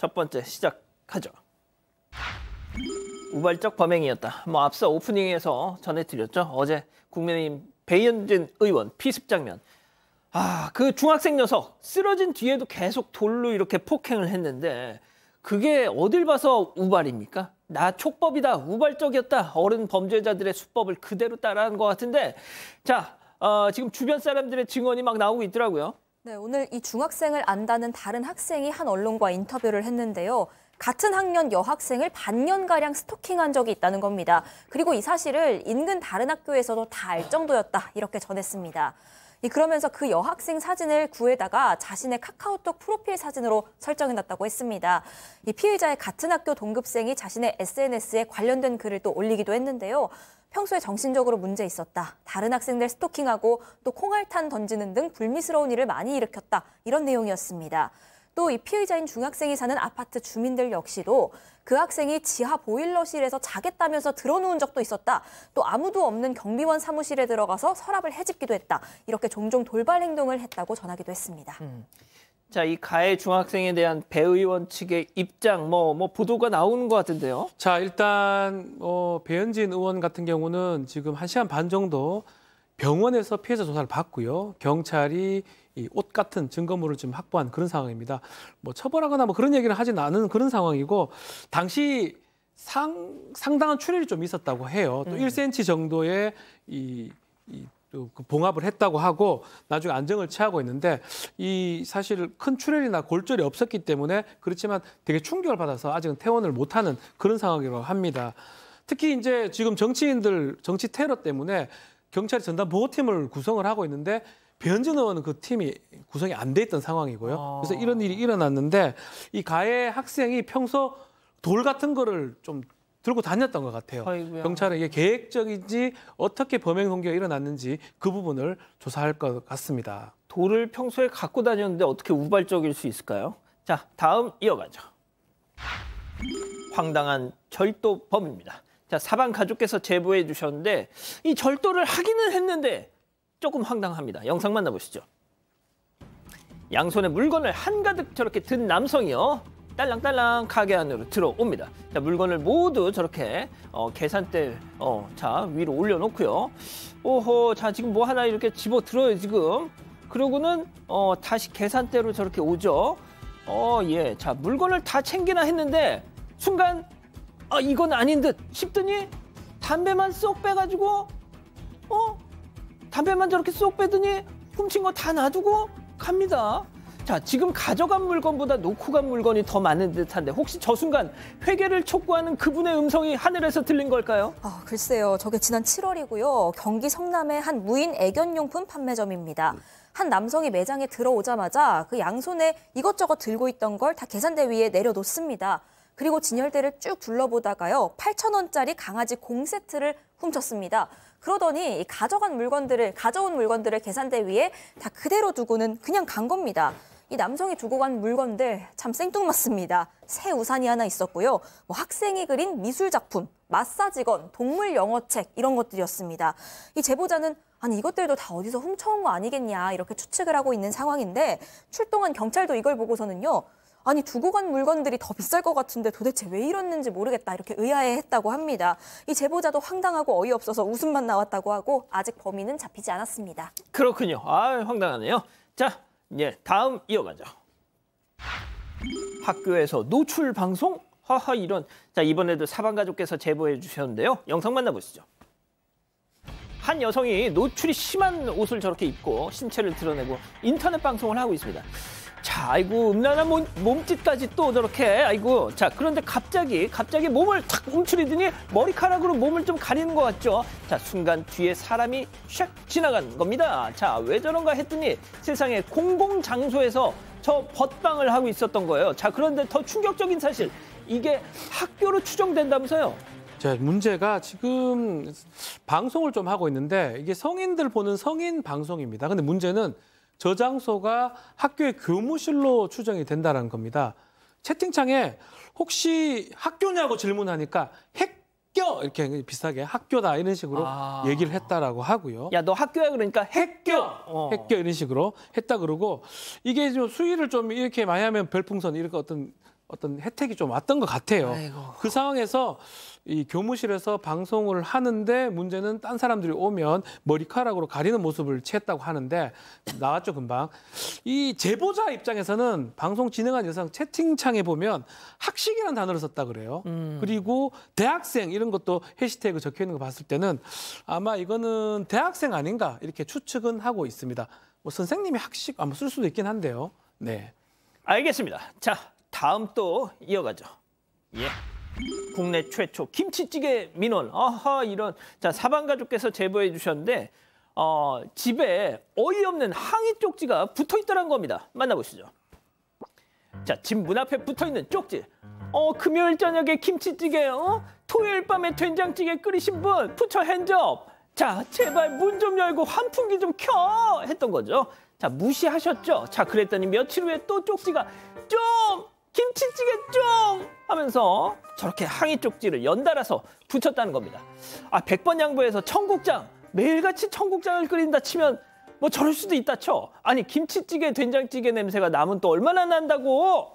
첫 번째 시작하죠. 우발적 범행이었다. 뭐 앞서 오프닝에서 전해드렸죠. 어제 국민의힘 배현진 의원 피습 장면. 아, 그 중학생 녀석 쓰러진 뒤에도 계속 돌로 이렇게 폭행을 했는데 그게 어딜 봐서 우발입니까? 나 촉법이다, 우발적이었다. 어른 범죄자들의 수법을 그대로 따라한 것 같은데 자, 어, 지금 주변 사람들의 증언이 막 나오고 있더라고요. 네, 오늘 이 중학생을 안다는 다른 학생이 한 언론과 인터뷰를 했는데요. 같은 학년 여학생을 반년가량 스토킹한 적이 있다는 겁니다. 그리고 이 사실을 인근 다른 학교에서도 다 알 정도였다 이렇게 전했습니다. 그러면서 그 여학생 사진을 구해다가 자신의 카카오톡 프로필 사진으로 설정해놨다고 했습니다. 이 피해자의 같은 학교 동급생이 자신의 SNS에 관련된 글을 또 올리기도 했는데요. 평소에 정신적으로 문제 있었다, 다른 학생들 스토킹하고 또 콩알탄 던지는 등 불미스러운 일을 많이 일으켰다 이런 내용이었습니다. 또 이 피의자인 중학생이 사는 아파트 주민들 역시도 그 학생이 지하 보일러실에서 자겠다면서 들어누운 적도 있었다. 또 아무도 없는 경비원 사무실에 들어가서 서랍을 해집기도 했다. 이렇게 종종 돌발 행동을 했다고 전하기도 했습니다. 음. 자, 이 가해 중학생에 대한 배의원 측의 입장, 뭐, 뭐, 보도가 나오는 것 같은데요. 자, 일단, 어, 배현진 의원 같은 경우는 지금 한 시간 반 정도 병원에서 피해자 조사를 받고요. 경찰이 이 옷 같은 증거물을 좀 확보한 그런 상황입니다. 뭐, 처벌하거나 뭐 그런 얘기를 하진 않은 그런 상황이고, 당시 상, 상당한 출혈이 좀 있었다고 해요. 또 음. 1cm 정도의 이, 이그 봉합을 했다고 하고 나중에 안정을 취하고 있는데 이 사실 큰 출혈이나 골절이 없었기 때문에 그렇지만 되게 충격을 받아서 아직은 퇴원을 못하는 그런 상황이라고 합니다. 특히 이제 지금 정치인들 정치 테러 때문에 경찰 이 전담 보호팀을 구성을 하고 있는데 변진 의원은 그 팀이 구성이 안 돼 있던 상황이고요. 아. 그래서 이런 일이 일어났는데 이 가해 학생이 평소 돌 같은 거를 좀 들고 다녔던 것 같아요. 아이고야. 경찰은 이게 계획적인지 어떻게 범행 동기가 일어났는지 그 부분을 조사할 것 같습니다. 돌을 평소에 갖고 다녔는데 어떻게 우발적일 수 있을까요? 자, 다음 이어가죠. 황당한 절도범입니다. 자, 사방 가족께서 제보해 주셨는데 이 절도를 하기는 했는데 조금 황당합니다. 영상 만나보시죠. 양손에 물건을 한가득 저렇게 든 남성이요. 딸랑딸랑 가게 안으로 들어옵니다. 자, 물건을 모두 저렇게 어, 계산대 어, 자 위로 올려놓고요. 오호, 자 지금 뭐 하나 이렇게 집어 들어요 지금. 그러고는 어, 다시 계산대로 저렇게 오죠. 어, 예, 자 물건을 다 챙기나 했는데 순간 아 이건 아닌 듯 싶더니 담배만 쏙 빼가지고 어 담배만 저렇게 쏙 빼더니 훔친 거 다 놔두고 갑니다. 많다. 지금 가져간 물건보다 놓고 간 물건이 더 많은 듯한데 혹시 저 순간 회계를 촉구하는 그분의 음성이 하늘에서 들린 걸까요? 아, 글쎄요. 저게 지난 7월이고요. 경기 성남의 한 무인 애견용품 판매점입니다. 한 남성이 매장에 들어오자마자 그 양손에 이것저것 들고 있던 걸 다 계산대 위에 내려놓습니다. 그리고 진열대를 쭉 둘러보다가요. 8,000원짜리 강아지 공 세트를 훔쳤습니다. 그러더니 가져간 물건들을 가져온 물건들을 계산대 위에 다 그대로 두고는 그냥 간 겁니다. 이 남성이 두고 간 물건들 참 생뚱맞습니다. 새 우산이 하나 있었고요. 뭐 학생이 그린 미술 작품, 마사지건, 동물 영어책 이런 것들이었습니다. 이 제보자는 아니 이것들도 다 어디서 훔쳐온 거 아니겠냐 이렇게 추측을 하고 있는 상황인데 출동한 경찰도 이걸 보고서는요. 아니 두고 간 물건들이 더 비쌀 것 같은데 도대체 왜 이랬는지 모르겠다 이렇게 의아해했다고 합니다. 이 제보자도 황당하고 어이없어서 웃음만 나왔다고 하고 아직 범인은 잡히지 않았습니다. 그렇군요. 아 황당하네요. 자 예, 다음 이어가죠. 학교에서 노출 방송? 하하 이런. 자, 이번에도 사방 가족께서 제보해 주셨는데요. 영상 만나보시죠. 한 여성이 노출이 심한 옷을 저렇게 입고 신체를 드러내고 인터넷 방송을 하고 있습니다. 자, 아이고 음란한 몸, 몸짓까지 또 저렇게 아이고 자 그런데 갑자기 갑자기 몸을 탁 움츠리더니 머리카락으로 몸을 좀 가리는 것 같죠. 자 순간 뒤에 사람이 샥 지나간 겁니다. 자 왜 저런가 했더니 세상에 공공 장소에서 저 벗방을 하고 있었던 거예요. 자 그런데 더 충격적인 사실 이게 학교로 추정된다면서요. 자, 문제가 지금 방송을 좀 하고 있는데 이게 성인들 보는 성인 방송입니다. 근데 문제는 저 장소가 학교의 교무실로 추정이 된다는 겁니다. 채팅창에 혹시 학교냐고 질문하니까 핵교 이렇게 비슷하게 학교다 이런 식으로 아... 얘기를 했다라고 하고요. 야 너 학교야 그러니까 핵교 어. 핵교 이런 식으로 했다 그러고 이게 좀 수위를 좀 이렇게 많이 하면 별풍선 이렇게 어떤 어떤 혜택이 좀 왔던 것 같아요. 아이고. 그 상황에서 이 교무실에서 방송을 하는데 문제는 딴 사람들이 오면 머리카락으로 가리는 모습을 취했다고 하는데 나왔죠 금방. 이 제보자 입장에서는 방송 진행한 여성 채팅창에 보면 학식이라는 단어를 썼다 그래요. 음. 그리고 대학생 이런 것도 해시태그 적혀 있는 거 봤을 때는 아마 이거는 대학생 아닌가 이렇게 추측은 하고 있습니다. 뭐 선생님이 학식 아마 쓸 수도 있긴 한데요. 네. 알겠습니다. 자, 다음 또 이어가죠. 예. 국내 최초 김치찌개 민원. 아하 이런 자 사방 가족께서 제보해 주셨는데 어, 집에 어이없는 항이 쪽지가 붙어 있더란 겁니다. 만나보시죠. 자, 집 문 앞에 붙어 있는 쪽지. 어, 금요일 저녁에 김치찌개, 어? 토요일 밤에 된장찌개 끓이신 분, 부처 핸즈업. 자, 제발 문 좀 열고 환풍기 좀 켜! 했던 거죠. 자, 무시하셨죠? 자, 그랬더니 며칠 후에 또 쪽지가 좀 김치찌개 좀! 하면서 저렇게 항의 쪽지를 연달아서 붙였다는 겁니다. 아, 백번 양보해서 청국장! 매일같이 청국장을 끓인다 치면 뭐 저럴 수도 있다 쳐. 아니, 김치찌개, 된장찌개 냄새가 남은 또 얼마나 난다고!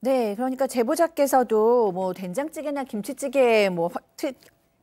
네, 그러니까 제보자께서도 뭐 된장찌개나 김치찌개 뭐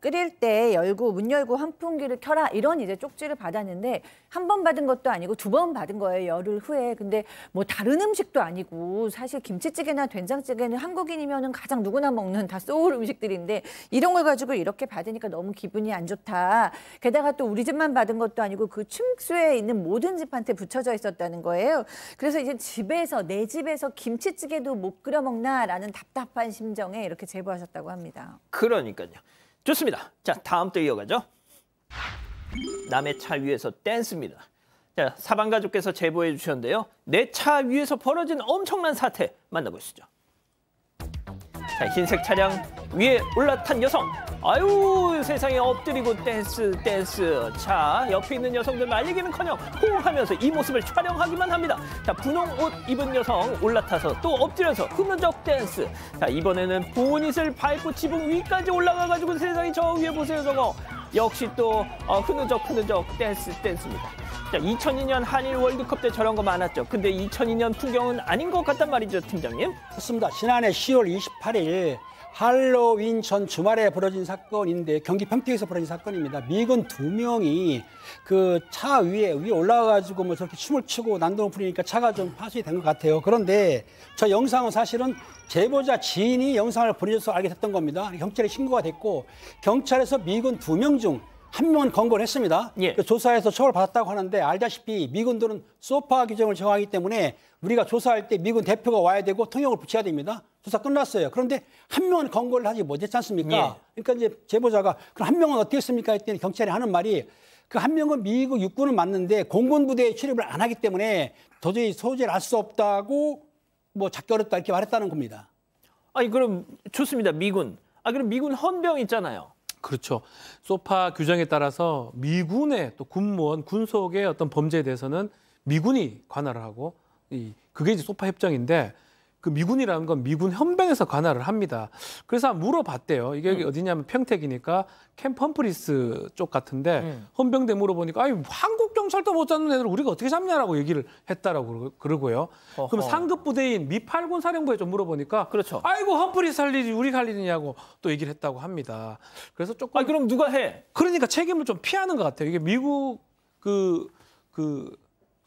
끓일 때 열고 문 열고 환풍기를 켜라 이런 이제 쪽지를 받았는데 한 번 받은 것도 아니고 두 번 받은 거예요 열흘 후에 근데 뭐 다른 음식도 아니고 사실 김치찌개나 된장찌개는 한국인이면은 가장 누구나 먹는 다 소울 음식들인데 이런 걸 가지고 이렇게 받으니까 너무 기분이 안 좋다 게다가 또 우리 집만 받은 것도 아니고 그 층수에 있는 모든 집한테 붙여져 있었다는 거예요 그래서 이제 집에서 내 집에서 김치찌개도 못 끓여 먹나라는 답답한 심정에 이렇게 제보하셨다고 합니다 그러니까요. 좋습니다. 자, 다음 또 이어가죠. 남의 차 위에서 댄스입니다. 자, 사방 가족께서 제보해 주셨는데요. 내 차 위에서 벌어진 엄청난 사태 만나보시죠. 자, 흰색 차량 위에 올라탄 여성 아유 세상에 엎드리고 댄스 댄스 자 옆에 있는 여성들 말리기는커녕 호흡하면서 이 모습을 촬영하기만 합니다 자 분홍 옷 입은 여성 올라타서 또 엎드려서 흐느적 댄스 자 이번에는 보닛을 밟고 지붕 위까지 올라가가지고 세상에 저 위에 보세요 저거 역시 또 어, 흐느적 흐느적 댄스 댄스입니다. 자, 2002년 한일 월드컵 때 저런 거 많았죠. 근데 2002년 풍경은 아닌 것 같단 말이죠, 팀장님? 그렇습니다. 지난해 10월 28일 할로윈 전 주말에 벌어진 사건인데 경기 평택에서 벌어진 사건입니다. 미군 두 명이 그 차 위에 위에 올라가가지고 뭐 저렇게 춤을 추고 난동을 부리니까 차가 좀 파손이 된 것 같아요. 그런데 저 영상은 사실은 제보자 지인이 영상을 보내줘서 알게 됐던 겁니다. 경찰에 신고가 됐고 경찰에서 미군 두명 중한 명은 검거를 했습니다. 예. 그 조사에서 처벌받았다고 하는데 알다시피 미군들은 소파 규정을 정하기 때문에 우리가 조사할 때 미군 대표가 와야 되고 통역을 붙여야 됩니다. 조사 끝났어요. 그런데 한 명은 검거를 하지 못했지 않습니까? 예. 그러니까 이제 제보자가 그럼 한 명은 어떻게 했습니까? 했더니 경찰이 하는 말이 그 한 명은 미국 육군은 맞는데 공군 부대에 출입을 안 하기 때문에 도저히 소재를 알 수 없다고 뭐 찾기 어렵다 이렇게 말했다는 겁니다. 아니 그럼 좋습니다 미군. 아 그럼 미군 헌병 있잖아요. 그렇죠. 소파 규정에 따라서 미군의 또 군무원 군속의 어떤 범죄에 대해서는 미군이 관할을 하고 이 그게 이제 소파 협정인데 그 미군이라는 건 미군 현병에서 관할을 합니다. 그래서 물어봤대요. 이게 음. 어디냐면 평택이니까 캠펌프리스 쪽 같은데 음. 헌병대 물어보니까 아니 한국 경찰도 못 잡는 애들 우리가 어떻게 잡냐라고 얘기를 했다라고 그러고요. 어허. 그럼 상급 부대인 미팔군 사령부에 좀 물어보니까 그렇죠. 아이고 험프리스 할 일이 우리 할 일이냐고 또 얘기를 했다고 합니다. 그래서 조금 아 그럼 누가 해? 그러니까 책임을 좀 피하는 것 같아요. 이게 미국 그그 그, 그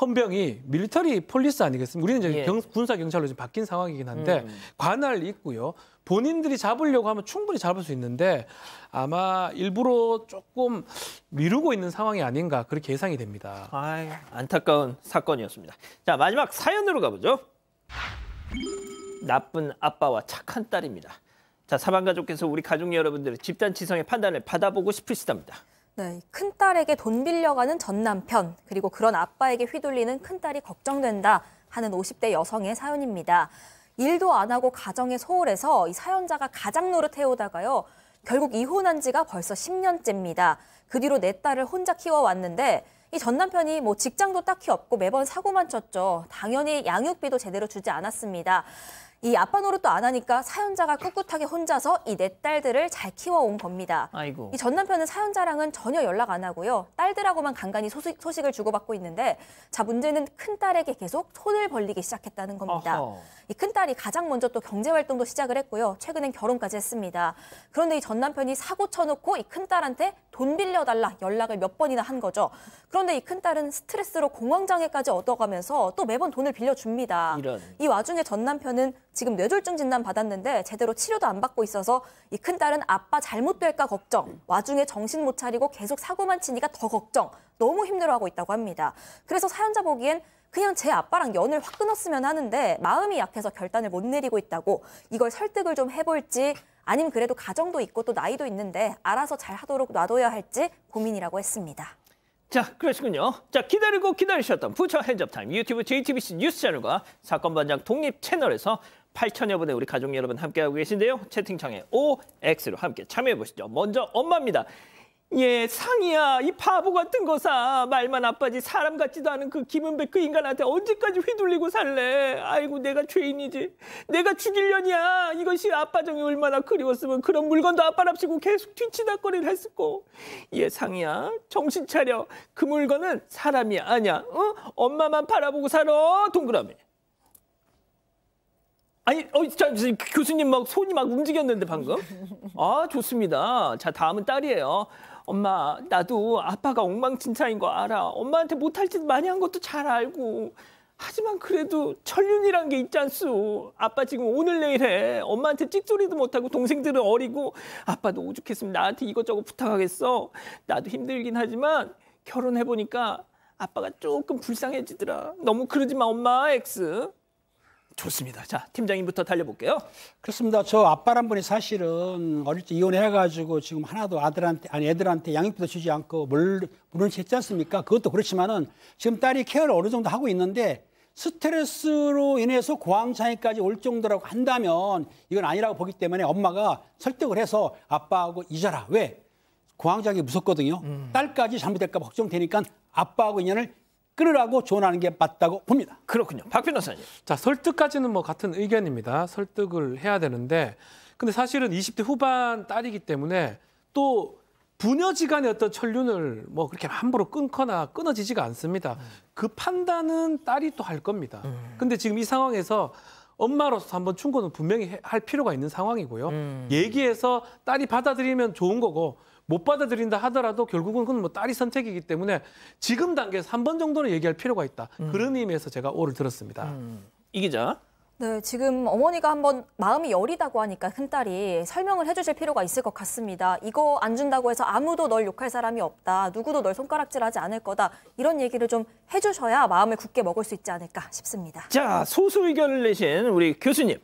헌병이 밀리터리 폴리스 아니겠습니까? 우리는 이제 예. 경, 군사 경찰로 지금 바뀐 상황이긴 한데 음. 음. 관할 이 있고요. 본인들이 잡으려고 하면 충분히 잡을 수 있는데 아마 일부러 조금 미루고 있는 상황이 아닌가 그렇게 예상이 됩니다. 아이, 안타까운 사건이었습니다. 자 마지막 사연으로 가보죠. 나쁜 아빠와 착한 딸입니다. 자 사방가족께서 우리 가족 여러분들의 집단지성의 판단을 받아보고 싶으시답니다. 네, 큰딸에게 돈 빌려가는 전남편, 그리고 그런 아빠에게 휘둘리는 큰딸이 걱정된다 하는 50대 여성의 사연입니다. 일도 안 하고 가정의 소홀해서 이 사연자가 가장 노릇 해오다가요. 결국 이혼한 지가 벌써 10년째입니다. 그 뒤로 내 딸을 혼자 키워왔는데 이 전남편이 뭐 직장도 딱히 없고 매번 사고만 쳤죠. 당연히 양육비도 제대로 주지 않았습니다. 이 아빠 노릇도 안 하니까 사연자가 꿋꿋하게 혼자서 이네 딸들을 잘 키워온 겁니다. 아이고. 이 전남편은 사연자랑은 전혀 연락 안 하고요. 딸들하고만 간간히 소식, 소식을 주고받고 있는데 자 문제는 큰딸에게 계속 손을 벌리기 시작했다는 겁니다. 이 큰딸이 가장 먼저 또 경제활동도 시작을 했고요. 최근엔 결혼까지 했습니다. 그런데 이 전남편이 사고 쳐놓고 이 큰딸한테 돈 빌려달라 연락을 몇 번이나 한 거죠. 그런데 이 큰딸은 스트레스로 공황장애까지 얻어가면서 또 매번 돈을 빌려줍니다. 이런. 이 와중에 전남편은 지금 뇌졸중 진단 받았는데 제대로 치료도 안 받고 있어서 이 큰딸은 아빠 잘못될까 걱정, 와중에 정신 못 차리고 계속 사고만 치니까 더 걱정, 너무 힘들어하고 있다고 합니다. 그래서 사연자 보기엔 그냥 제 아빠랑 연을 확 끊었으면 하는데 마음이 약해서 결단을 못 내리고 있다고 이걸 설득을 좀 해볼지 아님 그래도 가정도 있고 또 나이도 있는데 알아서 잘 하도록 놔둬야 할지 고민이라고 했습니다. 자, 그러시군요. 자, 기다리고 기다리셨던 부처 핸즈업 타임 유튜브 JTBC 뉴스 채널과 사건 반장 독립 채널에서 8천여 분의 우리 가족 여러분 함께하고 계신데요. 채팅창에 OX로 함께 참여해 보시죠. 먼저 엄마입니다. 예, 상이야, 이 바보 같은 거사. 말만 아빠지 사람 같지도 않은 그 김은백 그 인간한테 언제까지 휘둘리고 살래? 아이고, 내가 죄인이지. 내가 죽일려니야 이것이 아빠 정이 얼마나 그리웠으면 그런 물건도 아빠랍시고 계속 뒤치다거리를 했었고. 예, 상이야, 정신 차려. 그 물건은 사람이 아니야. 어? 엄마만 바라보고 살아, 동그라미. 아니, 어, 자, 그 교수님 막 손이 막 움직였는데 방금. 아, 좋습니다. 자, 다음은 딸이에요. 엄마, 나도 아빠가 엉망진창인 거 알아. 엄마한테 못할 짓 많이 한 것도 잘 알고. 하지만 그래도 천륜이란 게있지않소 아빠 지금 오늘 내일 해. 엄마한테 찍소리도 못하고 동생들은 어리고 아빠도 오죽했으면 나한테 이것저것 부탁하겠어. 나도 힘들긴 하지만 결혼해보니까 아빠가 조금 불쌍해지더라. 너무 그러지 마 엄마 엑스. 좋습니다. 자, 팀장님부터 달려볼게요. 그렇습니다. 저 아빠란 분이 사실은 어릴 때 이혼해가지고 지금 하나도 아들한테, 아니 애들한테 양육비도 주지 않고 물, 물은 했지 않습니까? 그것도 그렇지만은 지금 딸이 케어를 어느 정도 하고 있는데 스트레스로 인해서 고황장애까지 올 정도라고 한다면 이건 아니라고 보기 때문에 엄마가 설득을 해서 아빠하고 잊어라. 왜? 고황장애 무섭거든요. 음. 딸까지 잘못될까 걱정되니까 아빠하고 인연을 끌으라고 조언하는 게 맞다고 봅니다. 그렇군요. 박 변호사님. 자, 설득까지는 뭐 같은 의견입니다. 설득을 해야 되는데 근데 사실은 20대 후반 딸이기 때문에 또 부녀지간의 어떤 천륜을 뭐 그렇게 함부로 끊거나 끊어지지가 않습니다. 음. 그 판단은 딸이 또 할 겁니다. 음. 근데 지금 이 상황에서 엄마로서 한번 충고는 분명히 할 필요가 있는 상황이고요. 음. 얘기해서 딸이 받아들이면 좋은 거고 못 받아들인다 하더라도 결국은 그건 뭐 딸이 선택이기 때문에 지금 단계에서 한 번 정도는 얘기할 필요가 있다. 음. 그런 의미에서 제가 오를 들었습니다. 음. 이 기자. 네, 지금 어머니가 한번 마음이 여리다고 하니까 큰딸이 설명을 해주실 필요가 있을 것 같습니다. 이거 안 준다고 해서 아무도 널 욕할 사람이 없다. 누구도 널 손가락질하지 않을 거다. 이런 얘기를 좀 해주셔야 마음을 굳게 먹을 수 있지 않을까 싶습니다. 자, 소수 의견을 내신 우리 교수님.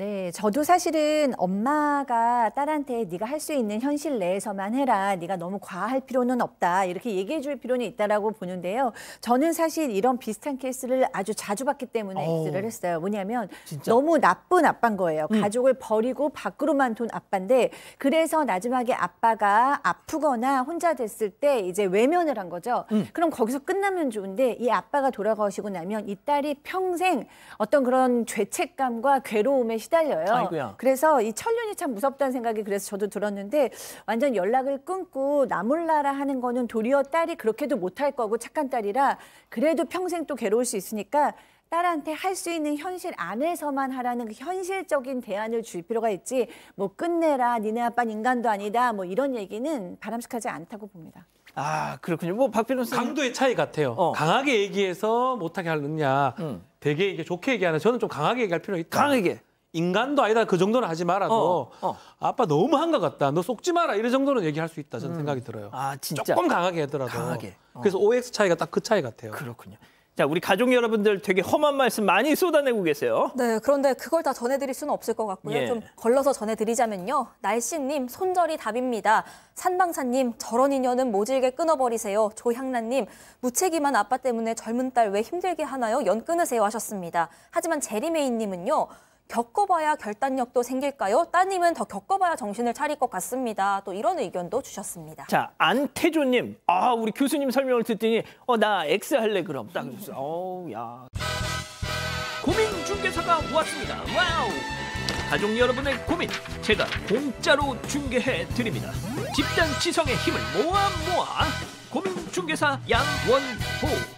네, 저도 사실은 엄마가 딸한테 네가 할 수 있는 현실 내에서만 해라. 네가 너무 과할 필요는 없다. 이렇게 얘기해 줄 필요는 있다라고 보는데요. 저는 사실 이런 비슷한 케이스를 아주 자주 봤기 때문에 엑스를 했어요. 뭐냐면 진짜? 너무 나쁜 아빠인 거예요. 음. 가족을 버리고 밖으로만 돈 아빠인데 그래서 마지막에 아빠가 아프거나 혼자 됐을 때 이제 외면을 한 거죠. 음. 그럼 거기서 끝나면 좋은데 이 아빠가 돌아가시고 나면 이 딸이 평생 어떤 그런 죄책감과 괴로움에 시달려요. 아이고야. 그래서 이 천륜이 참 무섭다는 생각이 그래서 저도 들었는데 완전 연락을 끊고 나몰라라 하는 거는 도리어 딸이 그렇게도 못할 거고 착한 딸이라 그래도 평생 또 괴로울 수 있으니까 딸한테 할 수 있는 현실 안에서만 하라는 그 현실적인 대안을 줄 필요가 있지 뭐 끝내라 니네 아빠는 인간도 아니다 뭐 이런 얘기는 바람직하지 않다고 봅니다. 아 그렇군요. 뭐 박필훈 씨 강도의 차이 같아요. 어. 강하게 얘기해서 못하게 하느냐, 음. 되게 이게 좋게 얘기하는 저는 좀 강하게 얘기할 필요가 있다. 강하게. 인간도 아니다 그 정도는 하지 말아도 어, 어. 아빠 너무 한것 같다 너 속지 마라 이런 정도는 얘기할 수 있다 저는 음. 생각이 들어요. 아 진짜 조금 강하게 하더라도 강하게. 어. 그래서 OX 차이가 딱 그 차이 같아요. 그렇군요. 자 우리 가족 여러분들 되게 험한 말씀 많이 쏟아내고 계세요. 네 그런데 그걸 다 전해드릴 수는 없을 것 같고요. 예. 좀 걸러서 전해드리자면요. 날씨님 손절이 답입니다. 산방사님 저런 인연은 모질게 끊어버리세요. 조향란님 무책임한 아빠 때문에 젊은 딸 왜 힘들게 하나요? 연 끊으세요 하셨습니다. 하지만 제리메인님은요 겪어봐야 결단력도 생길까요? 따님은 더 겪어봐야 정신을 차릴 것 같습니다. 또 이런 의견도 주셨습니다. 자, 안태조님. 아, 우리 교수님 설명을 듣더니 어, 나 X 할래 그럼. 딱 그랬어. 어 야. 고민 중개사가 왔습니다. 와우! 가족 여러분의 고민 제가 공짜로 중개해 드립니다. 집단 지성의 힘을 모아 모아 고민 중개사 양원호